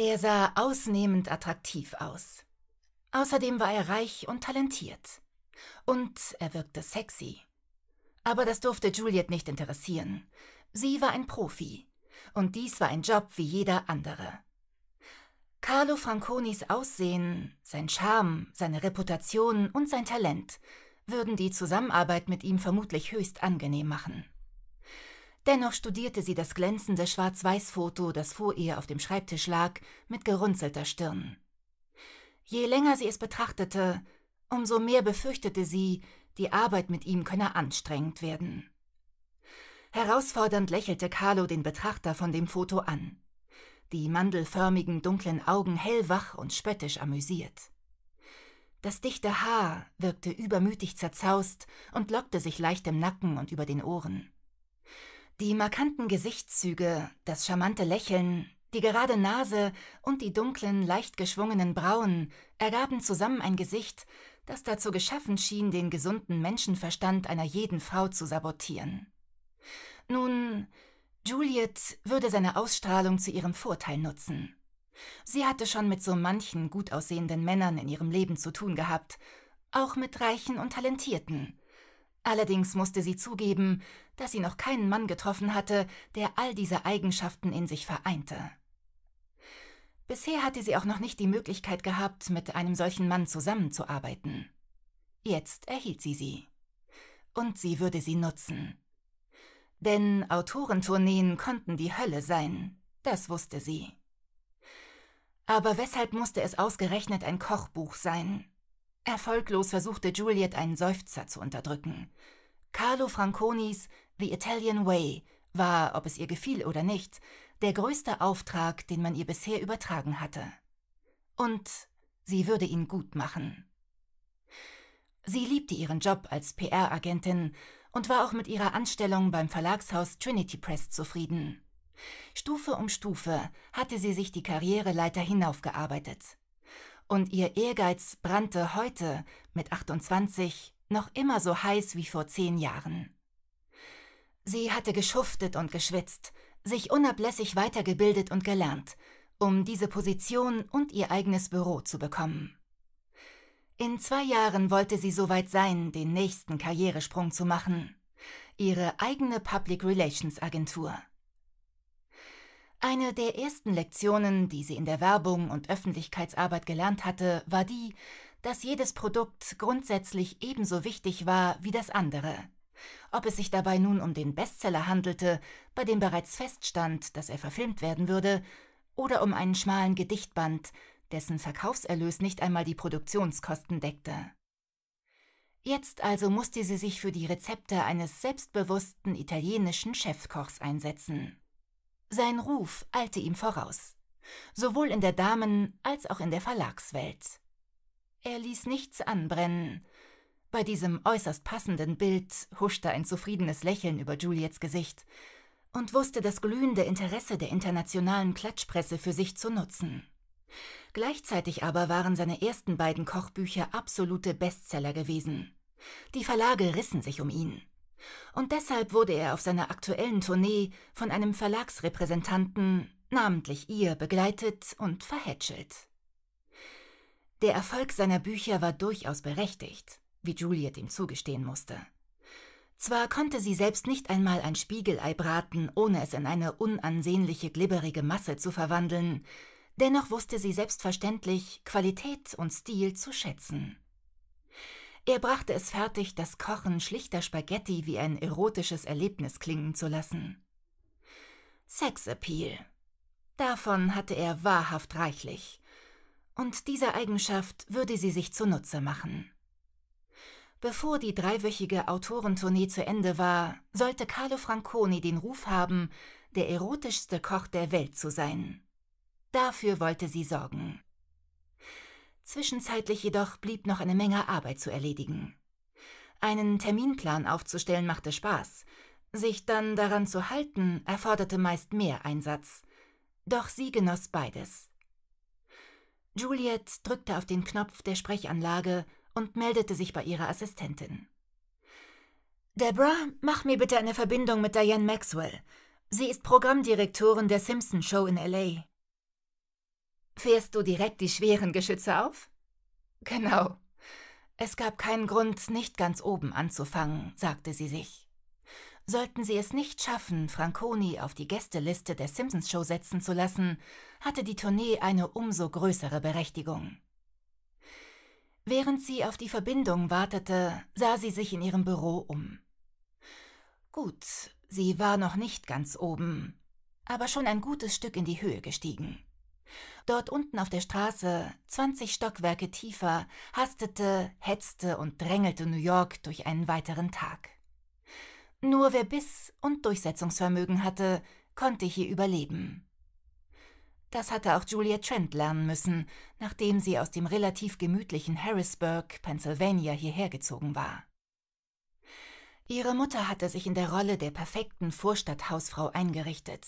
Er sah ausnehmend attraktiv aus. Außerdem war er reich und talentiert. Und er wirkte sexy. Aber das durfte Juliet nicht interessieren. Sie war ein Profi. Und dies war ein Job wie jeder andere. Carlo Franconis Aussehen, sein Charme, seine Reputation und sein Talent würden die Zusammenarbeit mit ihm vermutlich höchst angenehm machen. Dennoch studierte sie das glänzende Schwarz-Weiß-Foto, das vor ihr auf dem Schreibtisch lag, mit gerunzelter Stirn. Je länger sie es betrachtete, umso mehr befürchtete sie, die Arbeit mit ihm könne anstrengend werden. Herausfordernd lächelte Carlo den Betrachter von dem Foto an. Die mandelförmigen dunklen Augen hellwach und spöttisch amüsiert. Das dichte Haar wirkte übermütig zerzaust und lockte sich leicht im Nacken und über den Ohren. Die markanten Gesichtszüge, das charmante Lächeln, die gerade Nase und die dunklen, leicht geschwungenen Brauen ergaben zusammen ein Gesicht, das dazu geschaffen schien, den gesunden Menschenverstand einer jeden Frau zu sabotieren. Nun, Juliet würde seine Ausstrahlung zu ihrem Vorteil nutzen. Sie hatte schon mit so manchen gut aussehenden Männern in ihrem Leben zu tun gehabt, auch mit reichen und talentierten, Allerdings musste sie zugeben, dass sie noch keinen Mann getroffen hatte, der all diese Eigenschaften in sich vereinte. Bisher hatte sie auch noch nicht die Möglichkeit gehabt, mit einem solchen Mann zusammenzuarbeiten. Jetzt erhielt sie sie. Und sie würde sie nutzen. Denn Autorentourneen konnten die Hölle sein, das wusste sie. Aber weshalb musste es ausgerechnet ein Kochbuch sein? Erfolglos versuchte Juliet einen Seufzer zu unterdrücken. Carlo Franconis The Italian Way war, ob es ihr gefiel oder nicht, der größte Auftrag, den man ihr bisher übertragen hatte. Und sie würde ihn gut machen. Sie liebte ihren Job als PR-Agentin und war auch mit ihrer Anstellung beim Verlagshaus Trinity Press zufrieden. Stufe um Stufe hatte sie sich die Karriereleiter hinaufgearbeitet und ihr Ehrgeiz brannte heute, mit 28, noch immer so heiß wie vor zehn Jahren. Sie hatte geschuftet und geschwitzt, sich unablässig weitergebildet und gelernt, um diese Position und ihr eigenes Büro zu bekommen. In zwei Jahren wollte sie soweit sein, den nächsten Karrieresprung zu machen. Ihre eigene Public Relations Agentur. Eine der ersten Lektionen, die sie in der Werbung und Öffentlichkeitsarbeit gelernt hatte, war die, dass jedes Produkt grundsätzlich ebenso wichtig war wie das andere. Ob es sich dabei nun um den Bestseller handelte, bei dem bereits feststand, dass er verfilmt werden würde, oder um einen schmalen Gedichtband, dessen Verkaufserlös nicht einmal die Produktionskosten deckte. Jetzt also musste sie sich für die Rezepte eines selbstbewussten italienischen Chefkochs einsetzen. Sein Ruf eilte ihm voraus, sowohl in der Damen- als auch in der Verlagswelt. Er ließ nichts anbrennen. Bei diesem äußerst passenden Bild huschte ein zufriedenes Lächeln über Juliets Gesicht und wusste das glühende Interesse der internationalen Klatschpresse für sich zu nutzen. Gleichzeitig aber waren seine ersten beiden Kochbücher absolute Bestseller gewesen. Die Verlage rissen sich um ihn. Und deshalb wurde er auf seiner aktuellen Tournee von einem Verlagsrepräsentanten, namentlich ihr, begleitet und verhätschelt. Der Erfolg seiner Bücher war durchaus berechtigt, wie Juliet ihm zugestehen musste. Zwar konnte sie selbst nicht einmal ein Spiegelei braten, ohne es in eine unansehnliche, glibberige Masse zu verwandeln, dennoch wusste sie selbstverständlich, Qualität und Stil zu schätzen. Er brachte es fertig, das Kochen schlichter Spaghetti wie ein erotisches Erlebnis klingen zu lassen. Sexappeal. Davon hatte er wahrhaft reichlich. Und dieser Eigenschaft würde sie sich zunutze machen. Bevor die dreiwöchige Autorentournee zu Ende war, sollte Carlo Franconi den Ruf haben, der erotischste Koch der Welt zu sein. Dafür wollte sie sorgen. Zwischenzeitlich jedoch blieb noch eine Menge Arbeit zu erledigen. Einen Terminplan aufzustellen machte Spaß, sich dann daran zu halten erforderte meist mehr Einsatz. Doch sie genoss beides. Juliet drückte auf den Knopf der Sprechanlage und meldete sich bei ihrer Assistentin. Deborah, mach mir bitte eine Verbindung mit Diane Maxwell. Sie ist Programmdirektorin der Simpson Show in LA. Fährst du direkt die schweren Geschütze auf? Genau. Es gab keinen Grund, nicht ganz oben anzufangen, sagte sie sich. Sollten sie es nicht schaffen, Franconi auf die Gästeliste der Simpsons Show setzen zu lassen, hatte die Tournee eine umso größere Berechtigung. Während sie auf die Verbindung wartete, sah sie sich in ihrem Büro um. Gut, sie war noch nicht ganz oben, aber schon ein gutes Stück in die Höhe gestiegen. Dort unten auf der Straße, 20 Stockwerke tiefer, hastete, hetzte und drängelte New York durch einen weiteren Tag. Nur wer Biss und Durchsetzungsvermögen hatte, konnte hier überleben. Das hatte auch Julia Trent lernen müssen, nachdem sie aus dem relativ gemütlichen Harrisburg, Pennsylvania, hierher gezogen war. Ihre Mutter hatte sich in der Rolle der perfekten Vorstadthausfrau eingerichtet,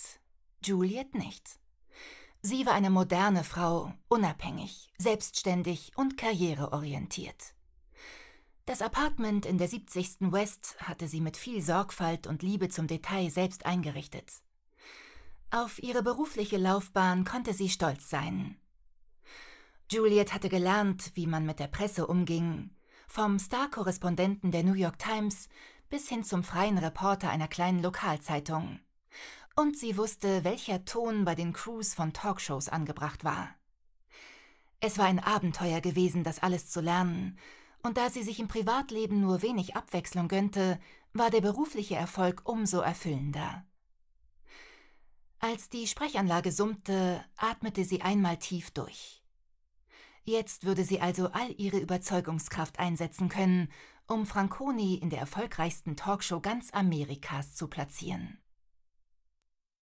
Juliet nicht. Sie war eine moderne Frau, unabhängig, selbstständig und karriereorientiert. Das Apartment in der 70. West hatte sie mit viel Sorgfalt und Liebe zum Detail selbst eingerichtet. Auf ihre berufliche Laufbahn konnte sie stolz sein. Juliet hatte gelernt, wie man mit der Presse umging, vom Star-Korrespondenten der New York Times bis hin zum freien Reporter einer kleinen Lokalzeitung und sie wusste, welcher Ton bei den Crews von Talkshows angebracht war. Es war ein Abenteuer gewesen, das alles zu lernen, und da sie sich im Privatleben nur wenig Abwechslung gönnte, war der berufliche Erfolg umso erfüllender. Als die Sprechanlage summte, atmete sie einmal tief durch. Jetzt würde sie also all ihre Überzeugungskraft einsetzen können, um Franconi in der erfolgreichsten Talkshow ganz Amerikas zu platzieren.